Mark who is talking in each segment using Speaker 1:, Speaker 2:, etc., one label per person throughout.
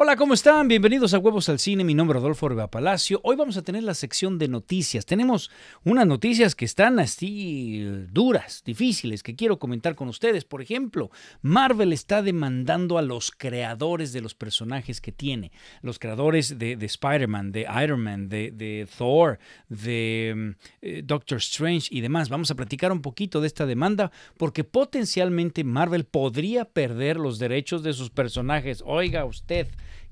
Speaker 1: Hola, ¿cómo están? Bienvenidos a Huevos al Cine. Mi nombre es Adolfo Orba Palacio. Hoy vamos a tener la sección de noticias. Tenemos unas noticias que están así eh, duras, difíciles, que quiero comentar con ustedes. Por ejemplo, Marvel está demandando a los creadores de los personajes que tiene. Los creadores de, Spider-Man, de Iron Man, de, Thor, de mm, eh, Doctor Strange y demás. Vamos a platicar un poquito de esta demanda porque potencialmente Marvel podría perder los derechos de sus personajes. Oiga usted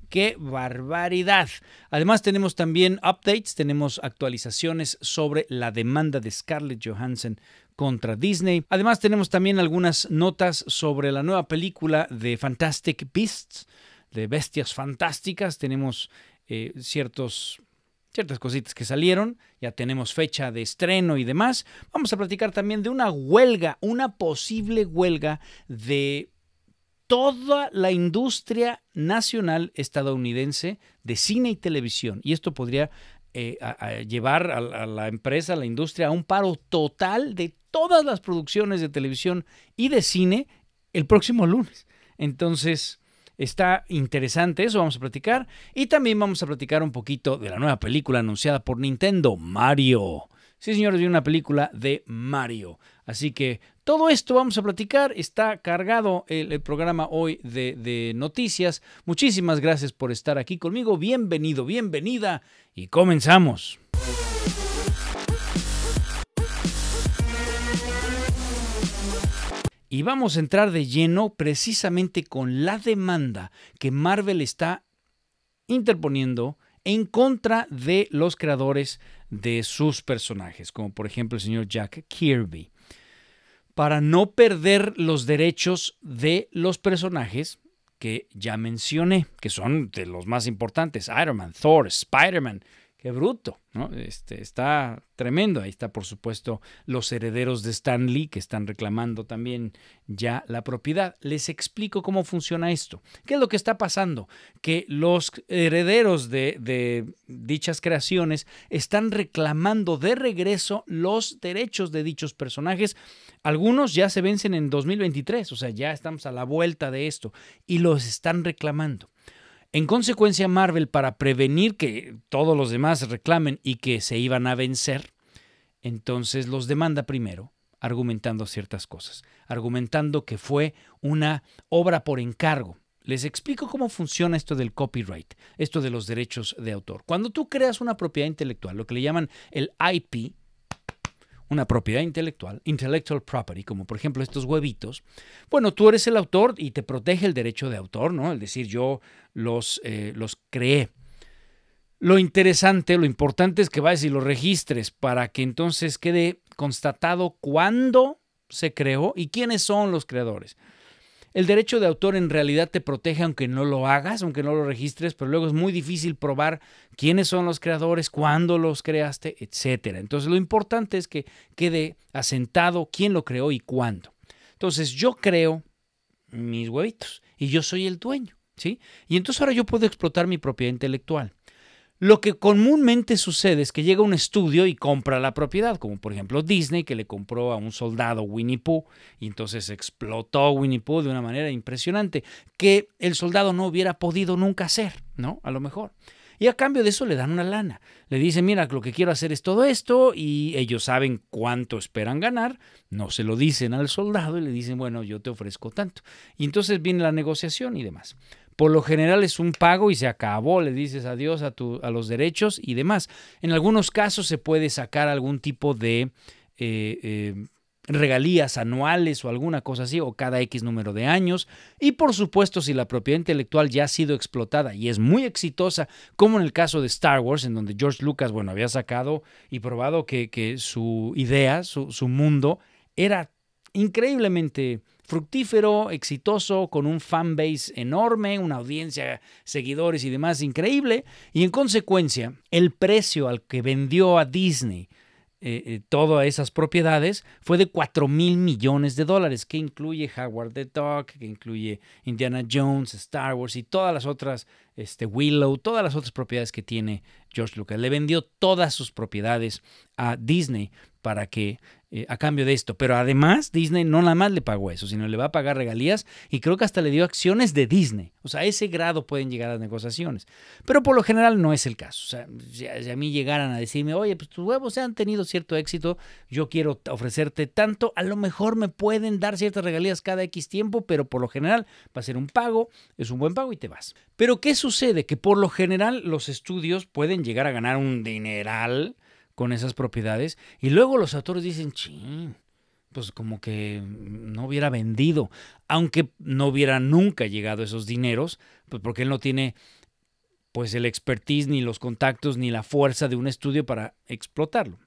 Speaker 1: qué barbaridad. Además tenemos también updates, tenemos actualizaciones sobre la demanda de Scarlett Johansson contra Disney. Además tenemos también algunas notas sobre la nueva película de Fantastic Beasts, de Bestias Fantásticas. Tenemos eh, ciertas cositas que salieron, ya tenemos fecha de estreno y demás. Vamos a platicar también de una huelga, una posible huelga de toda la industria nacional estadounidense de cine y televisión. Y esto podría eh, llevar a, la empresa, a la industria, a un paro total de todas las producciones de televisión y de cine el próximo lunes. Entonces, está interesante eso, vamos a platicar. Y también vamos a platicar un poquito de la nueva película anunciada por Nintendo, Mario. Sí, señores, vi una película de Mario. Así que todo esto vamos a platicar. Está cargado el, programa hoy de, noticias. Muchísimas gracias por estar aquí conmigo. Bienvenido, bienvenida y comenzamos. Y vamos a entrar de lleno precisamente con la demanda que Marvel está interponiendo en contra de los creadores de sus personajes, como por ejemplo el señor Jack Kirby para no perder los derechos de los personajes que ya mencioné, que son de los más importantes, Iron Man, Thor, Spider-Man, qué bruto, ¿no? Este, está tremendo. Ahí está, por supuesto, los herederos de Stanley que están reclamando también ya la propiedad. Les explico cómo funciona esto. ¿Qué es lo que está pasando? Que los herederos de dichas creaciones están reclamando de regreso los derechos de dichos personajes. Algunos ya se vencen en 2023, o sea, ya estamos a la vuelta de esto y los están reclamando. En consecuencia, Marvel, para prevenir que todos los demás reclamen y que se iban a vencer, entonces los demanda primero, argumentando ciertas cosas, argumentando que fue una obra por encargo. Les explico cómo funciona esto del copyright, esto de los derechos de autor. Cuando tú creas una propiedad intelectual, lo que le llaman el IP, una propiedad intelectual, intellectual property, como por ejemplo estos huevitos, bueno, tú eres el autor y te protege el derecho de autor, ¿no? Es decir, yo los, eh, los creé. Lo interesante, lo importante es que vayas y los registres para que entonces quede constatado cuándo se creó y quiénes son los creadores. El derecho de autor en realidad te protege aunque no lo hagas, aunque no lo registres, pero luego es muy difícil probar quiénes son los creadores, cuándo los creaste, etc. Entonces lo importante es que quede asentado quién lo creó y cuándo. Entonces yo creo mis huevitos y yo soy el dueño, ¿sí? Y entonces ahora yo puedo explotar mi propiedad intelectual. Lo que comúnmente sucede es que llega un estudio y compra la propiedad, como por ejemplo Disney, que le compró a un soldado Winnie Pooh, y entonces explotó Winnie Pooh de una manera impresionante, que el soldado no hubiera podido nunca hacer, ¿no? A lo mejor. Y a cambio de eso le dan una lana. Le dicen, mira, lo que quiero hacer es todo esto y ellos saben cuánto esperan ganar. No se lo dicen al soldado y le dicen, bueno, yo te ofrezco tanto. Y entonces viene la negociación y demás. Por lo general es un pago y se acabó, le dices adiós a, a los derechos y demás. En algunos casos se puede sacar algún tipo de eh, eh, regalías anuales o alguna cosa así, o cada X número de años. Y por supuesto, si la propiedad intelectual ya ha sido explotada y es muy exitosa, como en el caso de Star Wars, en donde George Lucas, bueno, había sacado y probado que, su idea, su mundo, era increíblemente fructífero, exitoso, con un base enorme, una audiencia, seguidores y demás increíble. Y en consecuencia, el precio al que vendió a Disney eh, eh, todas esas propiedades fue de 4 mil millones de dólares, que incluye Howard the Duck, que incluye Indiana Jones, Star Wars y todas las otras, este, Willow, todas las otras propiedades que tiene George Lucas. Le vendió todas sus propiedades a Disney para que eh, a cambio de esto. Pero además Disney no nada más le pagó eso, sino le va a pagar regalías y creo que hasta le dio acciones de Disney. O sea, a ese grado pueden llegar las negociaciones. Pero por lo general no es el caso. O sea, si a, mí llegaran a decirme, oye, pues tus huevos se han tenido cierto éxito, yo quiero ofrecerte tanto, a lo mejor me pueden dar ciertas regalías cada X tiempo, pero por lo general va a ser un pago, es un buen pago y te vas. Pero ¿qué sucede? Que por lo general los estudios pueden llegar a ganar un dineral con esas propiedades. Y luego los autores dicen, ching, pues como que no hubiera vendido, aunque no hubiera nunca llegado esos dineros, pues porque él no tiene pues el expertise, ni los contactos, ni la fuerza de un estudio para explotarlo.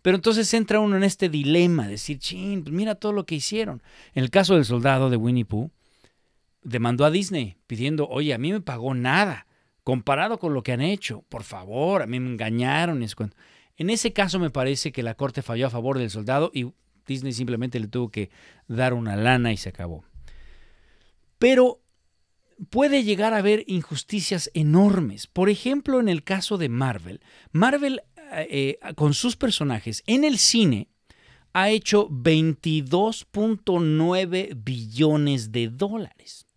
Speaker 1: Pero entonces entra uno en este dilema, decir, pues mira todo lo que hicieron. En el caso del soldado de Winnie Pooh, demandó a Disney pidiendo, oye, a mí me pagó nada, comparado con lo que han hecho, por favor, a mí me engañaron. Y en ese caso me parece que la corte falló a favor del soldado y Disney simplemente le tuvo que dar una lana y se acabó. Pero puede llegar a haber injusticias enormes. Por ejemplo, en el caso de Marvel. Marvel eh, eh, con sus personajes en el cine ha hecho 22.9 billones de dólares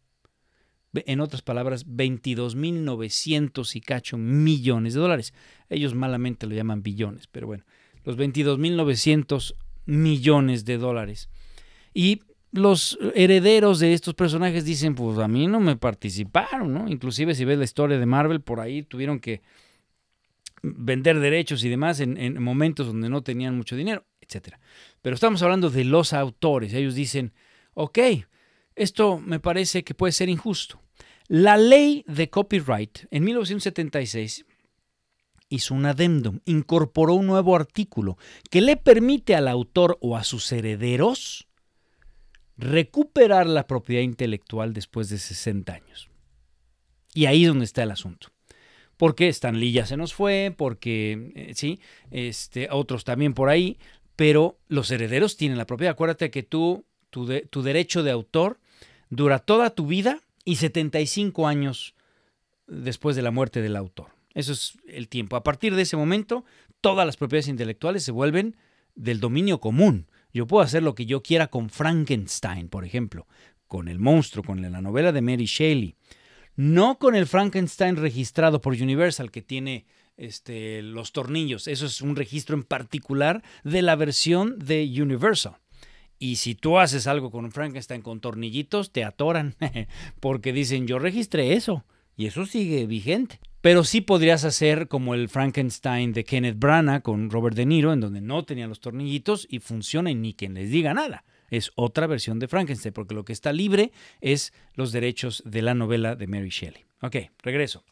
Speaker 1: en otras palabras, 22.900 y cacho millones de dólares. Ellos malamente lo llaman billones, pero bueno, los 22.900 millones de dólares. Y los herederos de estos personajes dicen, pues a mí no me participaron, ¿no? Inclusive si ves la historia de Marvel, por ahí tuvieron que vender derechos y demás en, en momentos donde no tenían mucho dinero, etc. Pero estamos hablando de los autores. Ellos dicen, ok, esto me parece que puede ser injusto. La ley de copyright en 1976 hizo un adendum, incorporó un nuevo artículo que le permite al autor o a sus herederos recuperar la propiedad intelectual después de 60 años. Y ahí es donde está el asunto. Porque Stanley ya se nos fue, porque, eh, sí, este, otros también por ahí, pero los herederos tienen la propiedad. Acuérdate que tú, tu derecho de autor dura toda tu vida y 75 años después de la muerte del autor. Eso es el tiempo. A partir de ese momento, todas las propiedades intelectuales se vuelven del dominio común. Yo puedo hacer lo que yo quiera con Frankenstein, por ejemplo, con el monstruo, con la novela de Mary Shelley. No con el Frankenstein registrado por Universal que tiene este, los tornillos. Eso es un registro en particular de la versión de Universal. Y si tú haces algo con Frankenstein con tornillitos, te atoran, porque dicen, yo registré eso, y eso sigue vigente. Pero sí podrías hacer como el Frankenstein de Kenneth Branagh con Robert De Niro, en donde no tenía los tornillitos y funciona y ni quien les diga nada. Es otra versión de Frankenstein, porque lo que está libre es los derechos de la novela de Mary Shelley. Ok, regreso.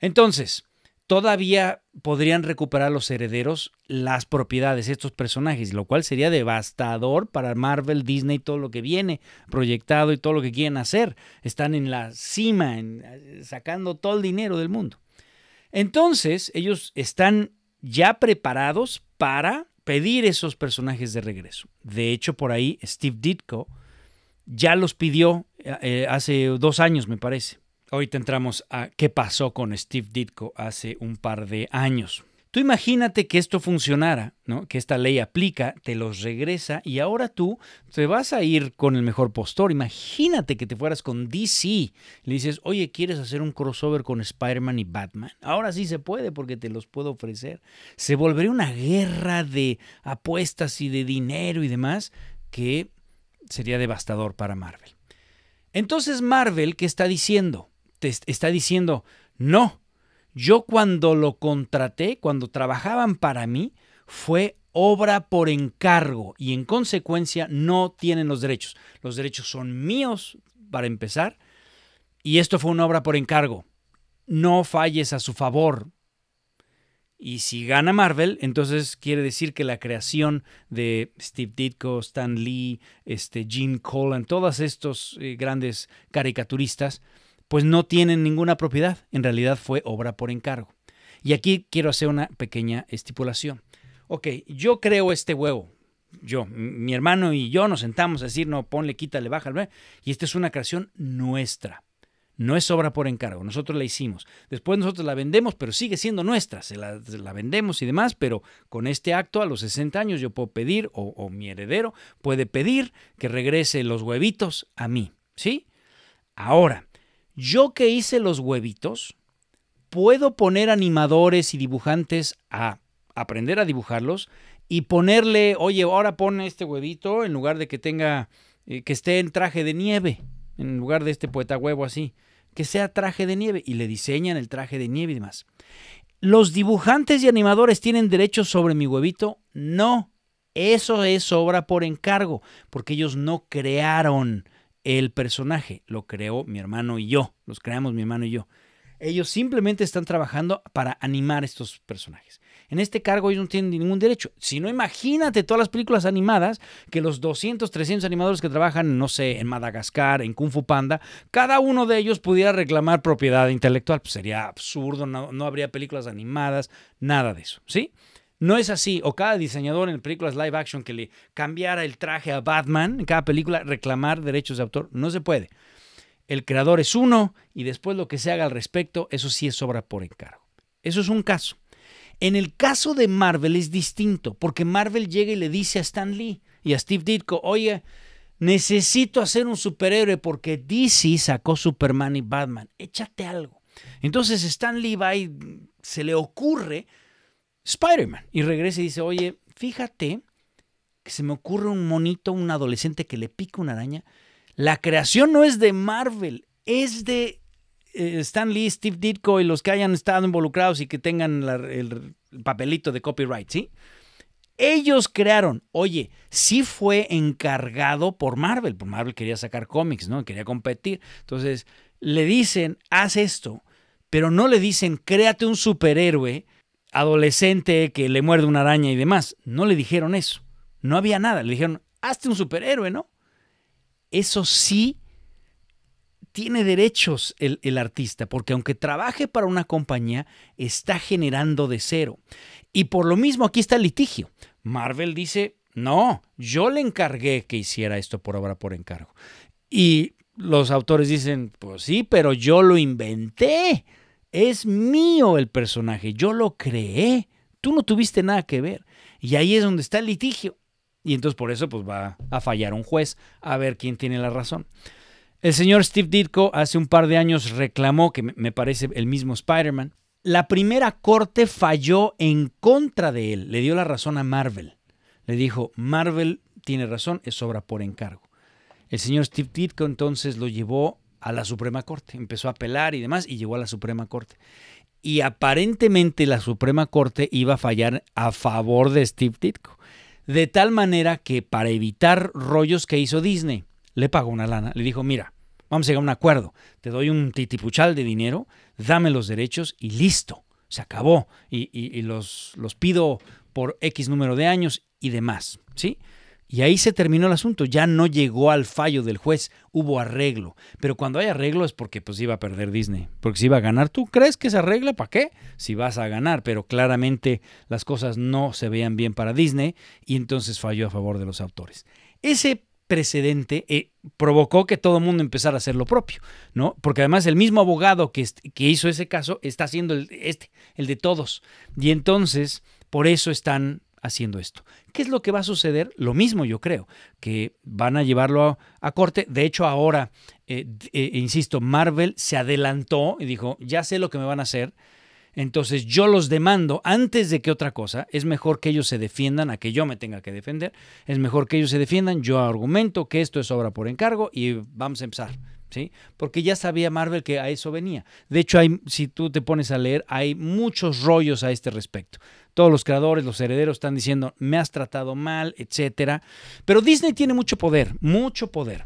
Speaker 1: Entonces, todavía podrían recuperar los herederos las propiedades de estos personajes, lo cual sería devastador para Marvel, Disney, todo lo que viene proyectado y todo lo que quieren hacer. Están en la cima, en, eh, sacando todo el dinero del mundo. Entonces, ellos están ya preparados para pedir esos personajes de regreso. De hecho, por ahí Steve Ditko ya los pidió eh, eh, hace dos años, me parece. Hoy te entramos a qué pasó con Steve Ditko hace un par de años. Tú imagínate que esto funcionara, ¿no? que esta ley aplica, te los regresa y ahora tú te vas a ir con el mejor postor. Imagínate que te fueras con DC. Le dices, oye, ¿quieres hacer un crossover con Spider-Man y Batman? Ahora sí se puede porque te los puedo ofrecer. Se volvería una guerra de apuestas y de dinero y demás que sería devastador para Marvel. Entonces Marvel, ¿qué está diciendo? está diciendo, no, yo cuando lo contraté, cuando trabajaban para mí, fue obra por encargo y en consecuencia no tienen los derechos. Los derechos son míos, para empezar, y esto fue una obra por encargo. No falles a su favor. Y si gana Marvel, entonces quiere decir que la creación de Steve Ditko, Stan Lee, este, Gene Colan, todos estos eh, grandes caricaturistas, pues no tienen ninguna propiedad, en realidad fue obra por encargo. Y aquí quiero hacer una pequeña estipulación. Ok, yo creo este huevo, yo, mi hermano y yo nos sentamos a decir, no, ponle, quítale, bájale, y esta es una creación nuestra. No es obra por encargo, nosotros la hicimos. Después nosotros la vendemos, pero sigue siendo nuestra, se la, vendemos y demás, pero con este acto a los 60 años yo puedo pedir, o, o mi heredero puede pedir que regrese los huevitos a mí, ¿sí? Ahora, yo que hice los huevitos, puedo poner animadores y dibujantes a aprender a dibujarlos y ponerle, oye, ahora pone este huevito en lugar de que tenga, eh, que esté en traje de nieve, en lugar de este poeta huevo así, que sea traje de nieve y le diseñan el traje de nieve y demás. ¿Los dibujantes y animadores tienen derechos sobre mi huevito? No, eso es obra por encargo, porque ellos no crearon el personaje lo creó mi hermano y yo, los creamos mi hermano y yo. Ellos simplemente están trabajando para animar estos personajes. En este cargo ellos no tienen ningún derecho. Si no, imagínate todas las películas animadas que los 200, 300 animadores que trabajan, no sé, en Madagascar, en Kung Fu Panda, cada uno de ellos pudiera reclamar propiedad intelectual. Pues, sería absurdo, no habría películas animadas, nada de eso, ¿sí? No es así. O cada diseñador en películas live action que le cambiara el traje a Batman en cada película, reclamar derechos de autor, no se puede. El creador es uno y después lo que se haga al respecto, eso sí es obra por encargo. Eso es un caso. En el caso de Marvel es distinto, porque Marvel llega y le dice a Stan Lee y a Steve Ditko, oye, necesito hacer un superhéroe porque DC sacó Superman y Batman, échate algo. Entonces Stan Lee va y se le ocurre Spider-Man. Y regresa y dice, oye, fíjate que se me ocurre un monito, un adolescente que le pica una araña. La creación no es de Marvel, es de eh, Stan Lee, Steve Ditko y los que hayan estado involucrados y que tengan el, papelito de copyright, ¿sí? Ellos crearon, oye, sí fue encargado por Marvel, por pues Marvel quería sacar cómics, ¿no? Quería competir. Entonces, le dicen, haz esto, pero no le dicen, créate un superhéroe adolescente que le muerde una araña y demás. No le dijeron eso. No había nada. Le dijeron, hazte un superhéroe, ¿no? Eso sí tiene derechos el, el, artista, porque aunque trabaje para una compañía, está generando de cero. Y por lo mismo aquí está el litigio. Marvel dice, no, yo le encargué que hiciera esto por obra por encargo. Y los autores dicen, pues sí, pero yo lo inventé. Es mío el personaje, yo lo creé, tú no tuviste nada que ver. Y ahí es donde está el litigio. Y entonces por eso pues va a fallar un juez a ver quién tiene la razón. El señor Steve Ditko hace un par de años reclamó, que me parece el mismo Spider-Man, la primera corte falló en contra de él, le dio la razón a Marvel. Le dijo, Marvel tiene razón, es obra por encargo. El señor Steve Ditko entonces lo llevó a la Suprema Corte. Empezó a apelar y demás y llegó a la Suprema Corte. Y aparentemente la Suprema Corte iba a fallar a favor de Steve Ditko. De tal manera que para evitar rollos que hizo Disney, le pagó una lana. Le dijo, mira, vamos a llegar a un acuerdo. Te doy un titipuchal de dinero, dame los derechos y listo. Se acabó. Y, los, los pido por X número de años y demás. ¿Sí? Y ahí se terminó el asunto, ya no llegó al fallo del juez, hubo arreglo. Pero cuando hay arreglo es porque pues iba a perder Disney, porque si iba a ganar, ¿tú crees que se arregla? ¿Para qué? Si vas a ganar, pero claramente las cosas no se veían bien para Disney y entonces falló a favor de los autores. Ese precedente eh, provocó que todo el mundo empezara a hacer lo propio, ¿no? Porque además el mismo abogado que, hizo ese caso está haciendo este, el de todos. Y entonces, por eso están haciendo esto. ¿Qué es lo que va a suceder? Lo mismo yo creo, que van a llevarlo a, corte. De hecho, ahora, eh, eh, insisto, Marvel se adelantó y dijo, ya sé lo que me van a hacer. Entonces yo los demando antes de que otra cosa. Es mejor que ellos se defiendan a que yo me tenga que defender. Es mejor que ellos se defiendan. Yo argumento que esto es obra por encargo y vamos a empezar. ¿Sí? Porque ya sabía Marvel que a eso venía. De hecho, si tú te pones a leer, hay muchos rollos a este respecto todos los creadores, los herederos están diciendo, me has tratado mal, etcétera. Pero Disney tiene mucho poder, mucho poder.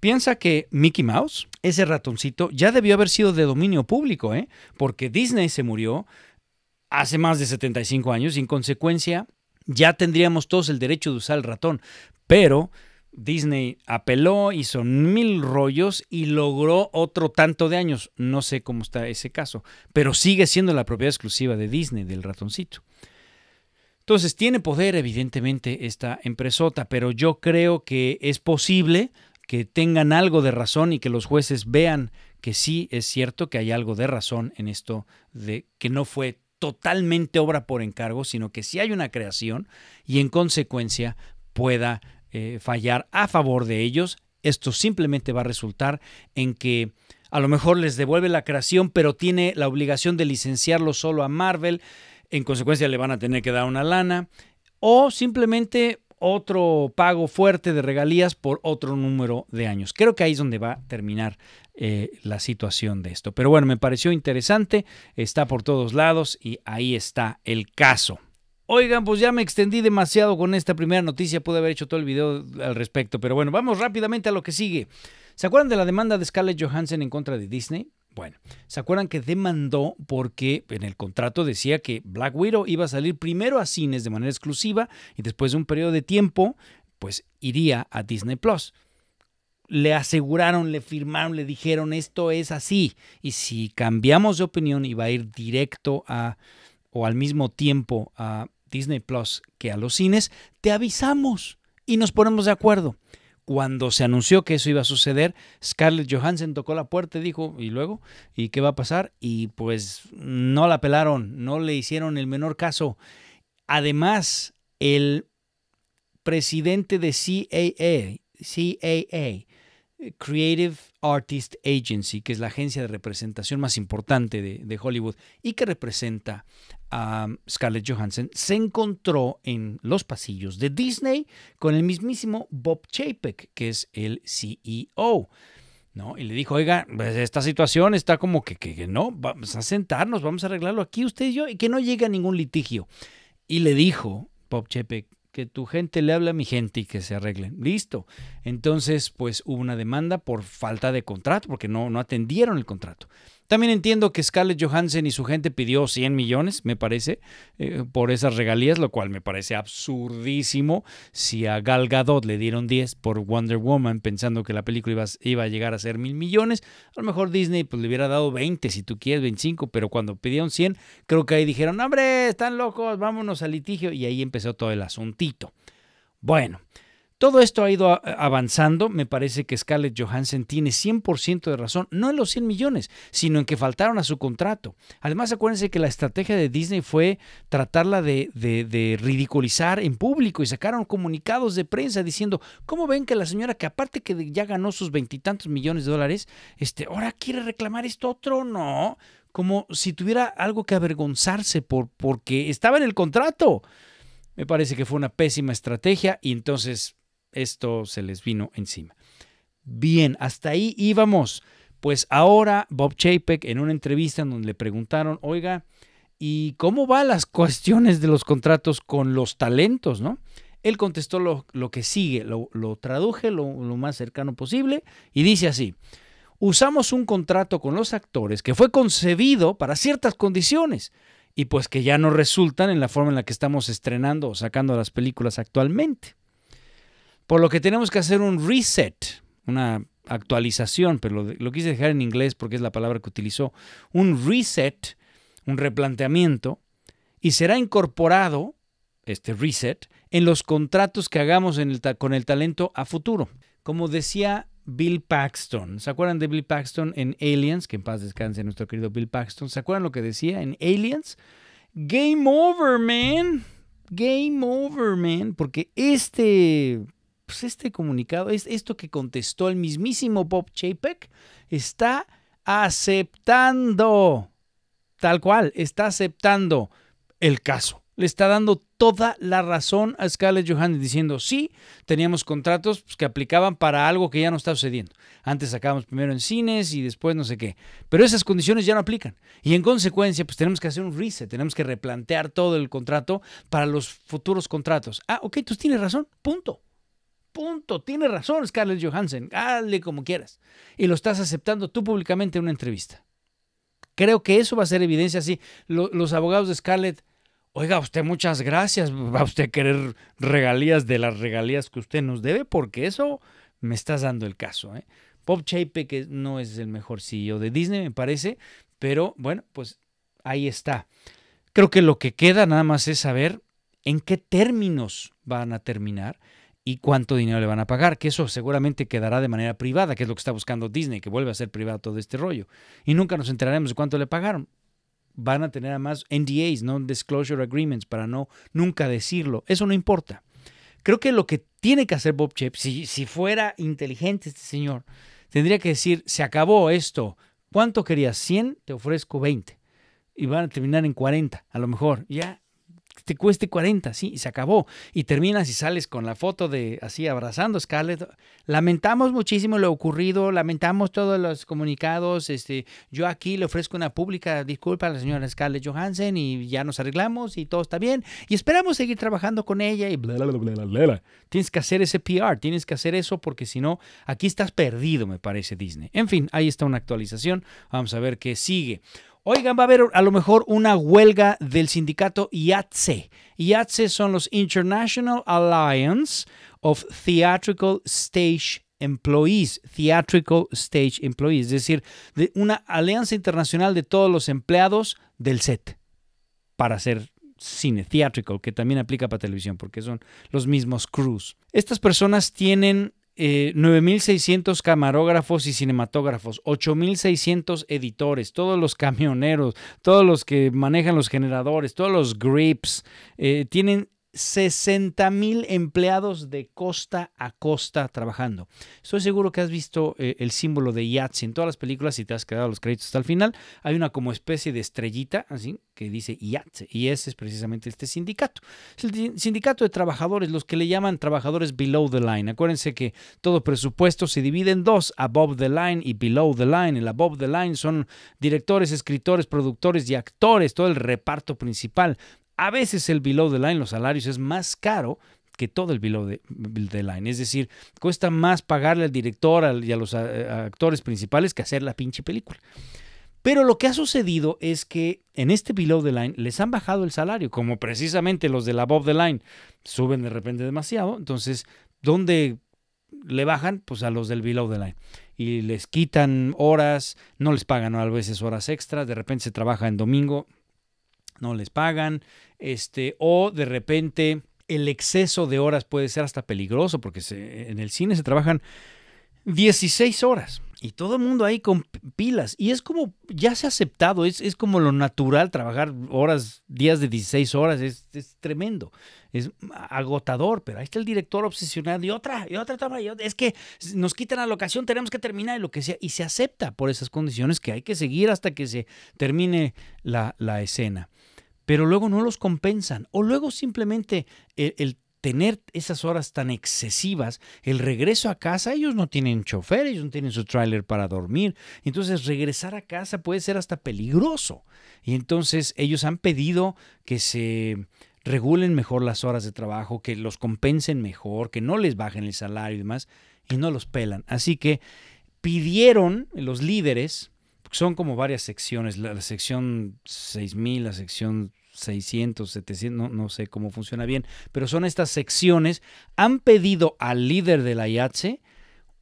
Speaker 1: Piensa que Mickey Mouse, ese ratoncito, ya debió haber sido de dominio público, ¿eh? porque Disney se murió hace más de 75 años y en consecuencia ya tendríamos todos el derecho de usar el ratón. Pero Disney apeló, hizo mil rollos y logró otro tanto de años. No sé cómo está ese caso, pero sigue siendo la propiedad exclusiva de Disney, del ratoncito. Entonces, tiene poder evidentemente esta empresota, pero yo creo que es posible que tengan algo de razón y que los jueces vean que sí es cierto que hay algo de razón en esto de que no fue totalmente obra por encargo, sino que sí hay una creación y en consecuencia pueda eh, fallar a favor de ellos, esto simplemente va a resultar en que a lo mejor les devuelve la creación, pero tiene la obligación de licenciarlo solo a Marvel, en consecuencia le van a tener que dar una lana, o simplemente otro pago fuerte de regalías por otro número de años. Creo que ahí es donde va a terminar eh, la situación de esto. Pero bueno, me pareció interesante, está por todos lados y ahí está el caso. Oigan, pues ya me extendí demasiado con esta primera noticia, pude haber hecho todo el video al respecto, pero bueno, vamos rápidamente a lo que sigue. ¿Se acuerdan de la demanda de Scarlett Johansson en contra de Disney? Bueno, ¿se acuerdan que demandó porque en el contrato decía que Black Widow iba a salir primero a cines de manera exclusiva y después de un periodo de tiempo, pues iría a Disney Plus? le aseguraron, le firmaron, le dijeron esto es así. Y si cambiamos de opinión iba a ir directo a o al mismo tiempo a Disney Plus que a los cines, te avisamos y nos ponemos de acuerdo. Cuando se anunció que eso iba a suceder, Scarlett Johansson tocó la puerta y dijo, ¿y luego? ¿Y qué va a pasar? Y pues no la pelaron, no le hicieron el menor caso. Además, el presidente de CAA, CAA eh, Creative Artist Agency, que es la agencia de representación más importante de, Hollywood y que representa a um, Scarlett Johansson, se encontró en los pasillos de Disney con el mismísimo Bob Chapek, que es el CEO. ¿No? Y le dijo, oiga, pues, esta situación está como que, que, no, vamos a sentarnos, vamos a arreglarlo aquí usted y yo, y que no llegue a ningún litigio. Y le dijo Bob Chapek que tu gente le hable a mi gente y que se arreglen. Listo. Entonces, pues hubo una demanda por falta de contrato, porque no, no atendieron el contrato. También entiendo que Scarlett Johansson y su gente pidió 100 millones, me parece, eh, por esas regalías, lo cual me parece absurdísimo. Si a Gal Gadot le dieron 10 por Wonder Woman pensando que la película iba, a llegar a ser mil millones, a lo mejor Disney pues, le hubiera dado 20, si tú quieres, 25, pero cuando pidieron 100, creo que ahí dijeron, hombre, están locos, vámonos al litigio, y ahí empezó todo el asuntito. Bueno. Todo esto ha ido eh, avanzando. Me parece que Scarlett Johansson tiene 100% de razón, no en los 100 millones, sino en que faltaron a su contrato. Además, acuérdense que la estrategia de Disney fue tratarla de, ridiculizar en público y sacaron comunicados de prensa diciendo, ¿cómo ven que la señora que aparte que ya ganó sus veintitantos millones de dólares, este, ahora quiere reclamar esto otro? No, como si tuviera algo que avergonzarse por, porque estaba en el contrato. Me parece que fue una pésima estrategia y entonces esto se les vino encima. Bien, hasta ahí íbamos. Pues ahora Bob Chapek en una entrevista en donde le preguntaron, oiga, ¿y cómo van las cuestiones de los contratos con los talentos, no? Él contestó lo, que sigue, lo, traduje lo, lo más cercano posible y dice así, usamos un contrato con los actores que fue concebido para ciertas condiciones y pues que ya no resultan en la forma en la que estamos estrenando o sacando las películas actualmente. Por lo que tenemos que hacer un reset, una actualización, pero lo, quise dejar en inglés porque es la palabra que utilizó, un reset, un replanteamiento, y será incorporado, este reset, en los contratos que hagamos con el talento a futuro. Como decía Bill Paxton, ¿se acuerdan de Bill Paxton en Aliens? Que en paz descanse nuestro querido Bill Paxton. ¿Se acuerdan lo que decía en Aliens? Game over, man. Game over, man. Porque este pues este comunicado, es esto que contestó el mismísimo Bob Chapek, está aceptando, tal cual, está aceptando el caso. Le está dando toda la razón a Scarlett Johansson diciendo, sí, teníamos contratos pues, que aplicaban para algo que ya no está sucediendo. Antes sacábamos primero en cines y después no sé qué. Pero esas condiciones ya no aplican. Y en consecuencia, pues tenemos que hacer un reset, tenemos que replantear todo el contrato para los futuros contratos. Ah, ok, tú tienes razón, punto. Punto. Tiene razón Scarlett Johansson. Hazle como quieras. Y lo estás aceptando tú públicamente en una entrevista. Creo que eso va a ser evidencia así. los abogados de Scarlett, oiga, usted muchas gracias. Va a usted a querer regalías de las regalías que usted nos debe porque eso me estás dando el caso. Pop ¿eh? Bob que no es el mejor CEO de Disney, me parece. Pero bueno, pues ahí está. Creo que lo que queda nada más es saber en qué términos van a terminar y cuánto dinero le van a pagar, que eso seguramente quedará de manera privada, que es lo que está buscando Disney, que vuelve a ser privado todo este rollo. Y nunca nos enteraremos de cuánto le pagaron. Van a tener además NDAs, non-disclosure agreements, para no nunca decirlo. Eso no importa. Creo que lo que tiene que hacer Bob Chip, si, si fuera inteligente este señor, tendría que decir, se acabó esto, ¿cuánto querías? 100, te ofrezco 20. Y van a terminar en 40, a lo mejor. Ya, te cueste 40, sí, y se acabó. Y terminas y sales con la foto de así abrazando a Scarlett. Lamentamos muchísimo lo ocurrido, lamentamos todos los comunicados. Este, yo aquí le ofrezco una pública disculpa a la señora Scarlett Johansen y ya nos arreglamos y todo está bien. Y esperamos seguir trabajando con ella Tienes que hacer ese PR, tienes que hacer eso porque si no, aquí estás perdido, me parece Disney. En fin, ahí está una actualización. Vamos a ver qué sigue. Oigan, va a haber a lo mejor una huelga del sindicato IATSE. IATSE son los International Alliance of Theatrical Stage Employees, Theatrical Stage Employees, es decir, una alianza internacional de todos los empleados del set para hacer cine, theatrical, que también aplica para televisión, porque son los mismos crews. Estas personas tienen 9.600 eh, camarógrafos y cinematógrafos, 8.600 editores, todos los camioneros, todos los que manejan los generadores, todos los grips, eh, tienen 60 mil empleados de costa a costa trabajando. Estoy seguro que has visto eh, el símbolo de IATSE en todas las películas y te has quedado los créditos hasta el final. Hay una como especie de estrellita, así, que dice IATSE, y ese es precisamente este sindicato. Es el sindicato de trabajadores, los que le llaman trabajadores below the line. Acuérdense que todo presupuesto se divide en dos, above the line y below the line. El above the line son directores, escritores, productores y actores, todo el reparto principal. A veces el below the line, los salarios, es más caro que todo el below the, line. Es decir, cuesta más pagarle al director y a los actores principales que hacer la pinche película. Pero lo que ha sucedido es que en este below the line les han bajado el salario, como precisamente los de la above the line suben de repente demasiado. Entonces, ¿dónde le bajan? Pues a los del below the line. Y les quitan horas, no les pagan a veces horas extras, de repente se trabaja en domingo, no les pagan, este, o de repente el exceso de horas puede ser hasta peligroso, porque en el cine se trabajan 16 horas y todo el mundo ahí con pilas. Y es como, ya se ha aceptado, es, como lo natural trabajar horas, días de 16 horas, es, tremendo, es agotador, pero ahí está el director obsesionado y otra, y otra toma, es que nos quitan la locación, tenemos que terminar y lo que sea, y se acepta por esas condiciones que hay que seguir hasta que se termine la, la escena pero luego no los compensan o luego simplemente el, tener esas horas tan excesivas, el regreso a casa, ellos no tienen chofer, ellos no tienen su tráiler para dormir, entonces regresar a casa puede ser hasta peligroso. Y entonces ellos han pedido que se regulen mejor las horas de trabajo, que los compensen mejor, que no les bajen el salario y demás, y no los pelan. Así que pidieron los líderes son como varias secciones, la, sección 6000, la sección 600, 700, no, sé cómo funciona bien, pero son estas secciones, han pedido al líder de la IATSE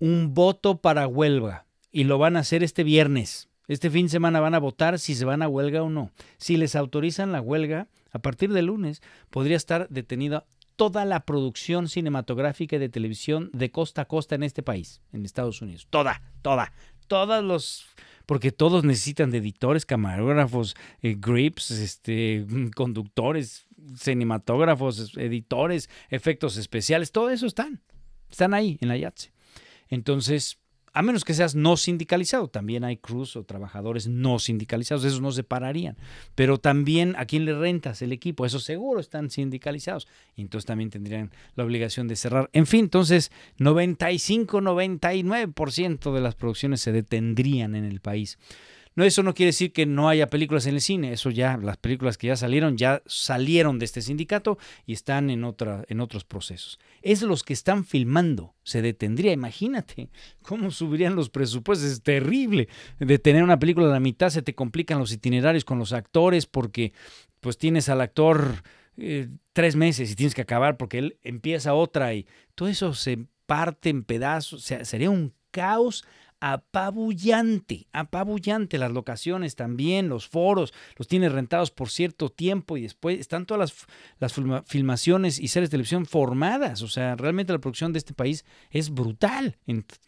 Speaker 1: un voto para huelga y lo van a hacer este viernes. Este fin de semana van a votar si se van a huelga o no. Si les autorizan la huelga, a partir de lunes podría estar detenida toda la producción cinematográfica y de televisión de costa a costa en este país, en Estados Unidos. Toda, toda. Todas los, porque todos necesitan de editores, camarógrafos, eh, grips, este, mm, conductores, cinematógrafos, editores, efectos especiales, todo eso están, están ahí en la YATSE. Entonces, a menos que seas no sindicalizado, también hay cruz o trabajadores no sindicalizados, esos no se pararían. Pero también a quién le rentas el equipo, esos seguro están sindicalizados. Y entonces también tendrían la obligación de cerrar. En fin, entonces 95-99% de las producciones se detendrían en el país. No, eso no quiere decir que no haya películas en el cine. Eso ya, las películas que ya salieron, ya salieron de este sindicato y están en, otra, en otros procesos. Es los que están filmando. Se detendría, imagínate cómo subirían los presupuestos. Es terrible. Detener una película a la mitad se te complican los itinerarios con los actores porque pues tienes al actor eh, tres meses y tienes que acabar porque él empieza otra y todo eso se parte en pedazos. sería un caos apabullante, apabullante. Las locaciones también, los foros, los tienes rentados por cierto tiempo y después están todas las, las filmaciones y series de televisión formadas. O sea, realmente la producción de este país es brutal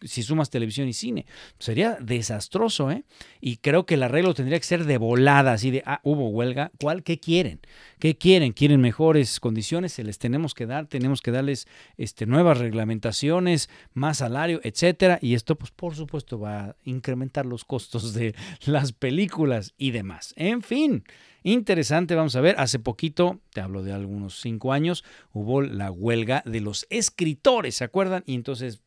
Speaker 1: si sumas televisión y cine. Sería desastroso, ¿eh? Y creo que el arreglo tendría que ser de volada, así de, ah, hubo huelga, ¿cuál? ¿Qué quieren? ¿Qué quieren? ¿Quieren mejores condiciones? Se les tenemos que dar, tenemos que darles este, nuevas reglamentaciones, más salario, etcétera. Y esto, pues, por supuesto, esto va a incrementar los costos de las películas y demás. En fin, interesante, vamos a ver, hace poquito, te hablo de algunos cinco años, hubo la huelga de los escritores, ¿se acuerdan? Y entonces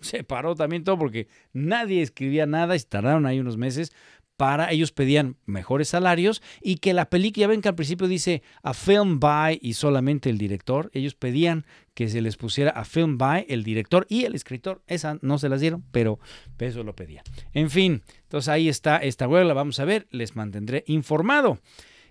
Speaker 1: se paró también todo porque nadie escribía nada y tardaron ahí unos meses para, ellos pedían mejores salarios y que la película, ya ven que al principio dice a film by y solamente el director, ellos pedían que se les pusiera a film by el director y el escritor, esa no se las dieron, pero eso lo pedía. En fin, entonces ahí está esta huelga, vamos a ver, les mantendré informado.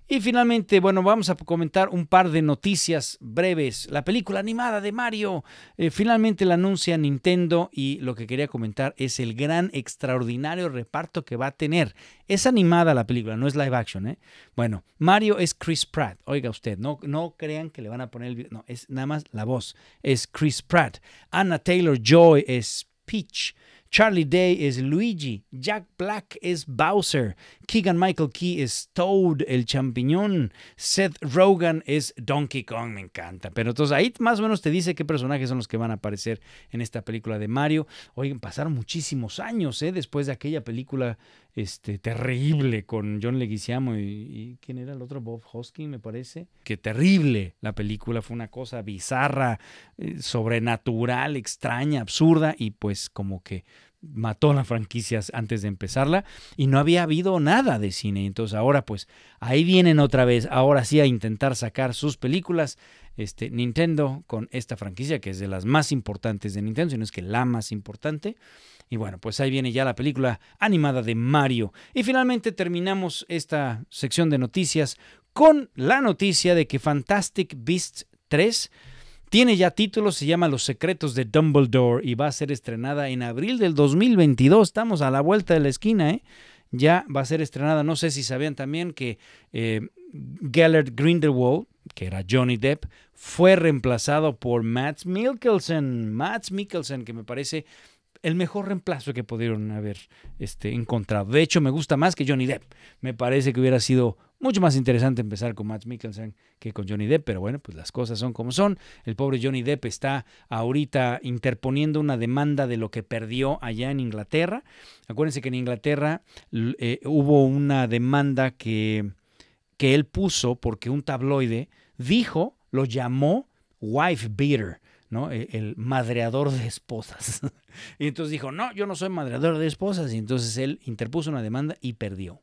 Speaker 1: Y finalmente, bueno, vamos a comentar un par de noticias breves. La película animada de Mario eh, finalmente la anuncia Nintendo y lo que quería comentar es el gran extraordinario reparto que va a tener. Es animada la película, no es live action, ¿eh? Bueno, Mario es Chris Pratt. Oiga usted, no, no crean que le van a poner el... No, es nada más la voz. Es Chris Pratt. Anna Taylor Joy es Peach. Charlie Day es Luigi, Jack Black es Bowser, Keegan Michael Key es Toad, el champiñón, Seth Rogen es Donkey Kong, me encanta. Pero entonces ahí más o menos te dice qué personajes son los que van a aparecer en esta película de Mario. Oigan, pasaron muchísimos años ¿eh? después de aquella película este, terrible con John Leguizamo y, quién era el otro, Bob Hoskin, me parece. Que terrible. La película fue una cosa bizarra, eh, sobrenatural, extraña, absurda y pues como que mató las franquicias antes de empezarla y no había habido nada de cine. Entonces ahora pues ahí vienen otra vez, ahora sí a intentar sacar sus películas. Este, Nintendo con esta franquicia que es de las más importantes de Nintendo, si no es que la más importante. Y bueno, pues ahí viene ya la película animada de Mario. Y finalmente terminamos esta sección de noticias con la noticia de que Fantastic Beasts 3 tiene ya título, se llama Los Secretos de Dumbledore y va a ser estrenada en abril del 2022. Estamos a la vuelta de la esquina, ¿eh? Ya va a ser estrenada. No sé si sabían también que eh, Gellert Grindelwald, que era Johnny Depp, fue reemplazado por Matt Mikkelsen. Matt Mikkelsen, que me parece el mejor reemplazo que pudieron haber este, encontrado. De hecho, me gusta más que Johnny Depp. Me parece que hubiera sido mucho más interesante empezar con Matt Mikkelsen que con Johnny Depp, pero bueno, pues las cosas son como son. El pobre Johnny Depp está ahorita interponiendo una demanda de lo que perdió allá en Inglaterra. Acuérdense que en Inglaterra eh, hubo una demanda que, que él puso porque un tabloide dijo, lo llamó wife beater. ¿no? E, el, madreador de esposas. y entonces dijo, no, yo no soy madreador de esposas. Y entonces él interpuso una demanda y perdió.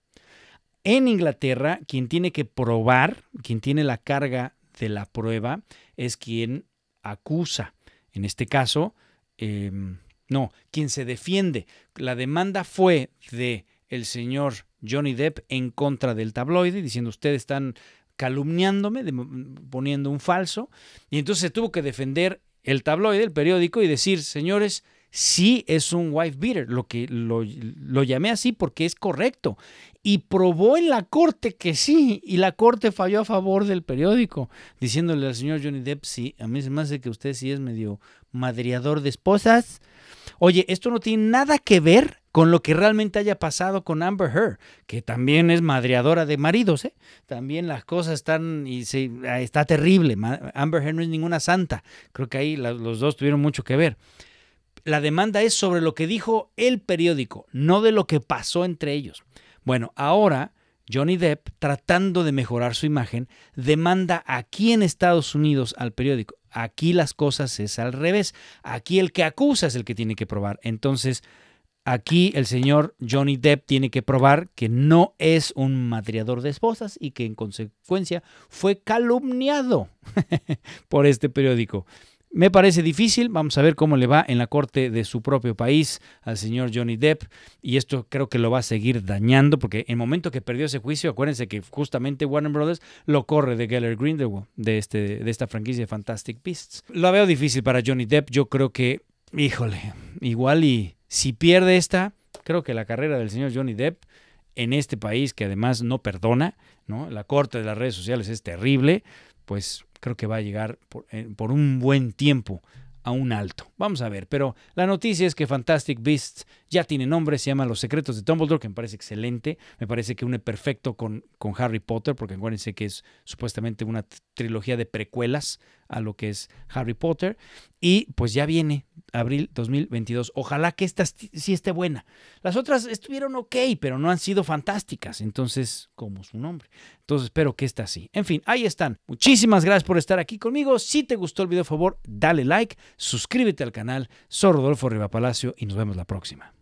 Speaker 1: En Inglaterra, quien tiene que probar, quien tiene la carga de la prueba, es quien acusa. En este caso, em, no, quien se defiende. La demanda fue de el señor Johnny Depp en contra del tabloide, diciendo ustedes están calumniándome, poniendo un falso. Y entonces se tuvo que defender el tabloide, el periódico, y decir, señores, sí es un wife beater, lo que lo, llamé así porque es correcto. Y probó en la corte que sí, y la corte falló a favor del periódico, diciéndole al señor Johnny Depp, sí, a mí se me hace que usted sí es medio madreador de esposas. Oye, esto no tiene nada que ver con lo que realmente haya pasado con Amber Heard, que también es madreadora de maridos, ¿eh? También las cosas están y se, ah, está terrible. Amber Heard no es ninguna santa. Creo que ahí los dos tuvieron mucho que ver la demanda es sobre lo que dijo el periódico, no de lo que pasó entre ellos. Bueno, ahora Johnny Depp, tratando de mejorar su imagen, demanda aquí en Estados Unidos al periódico. Aquí las cosas es al revés. Aquí el que acusa es el que tiene que probar. Entonces, aquí el señor Johnny Depp tiene que probar que no es un matriador de esposas y que en consecuencia fue calumniado por este periódico. Me parece difícil, vamos a ver cómo le va en la corte de su propio país al señor Johnny Depp y esto creo que lo va a seguir dañando porque en el momento que perdió ese juicio, acuérdense que justamente Warner Brothers lo corre de Geller Grindelwald, de, este, de esta franquicia de Fantastic Beasts. Lo veo difícil para Johnny Depp, yo creo que, híjole, igual y si pierde esta, creo que la carrera del señor Johnny Depp en este país que además no perdona, ¿no? La corte de las redes sociales es terrible, pues creo que va a llegar eh, por, un buen tiempo a un alto. Vamos a ver, pero la noticia es que Fantastic Beasts ya tiene nombre, se llama Los Secretos de Dumbledore, que me parece excelente, me parece que une perfecto con, con Harry Potter, porque acuérdense que es supuestamente una trilogía de precuelas, a lo que es Harry Potter. Y pues ya viene abril 2022. Ojalá que esta sí esté buena. Las otras estuvieron ok, pero no han sido fantásticas. Entonces, como su nombre. Entonces, espero que esta sí. En fin, ahí están. Muchísimas gracias por estar aquí conmigo. Si te gustó el video, por favor, dale like, suscríbete al canal. Soy Rodolfo Riva Palacio y nos vemos la próxima.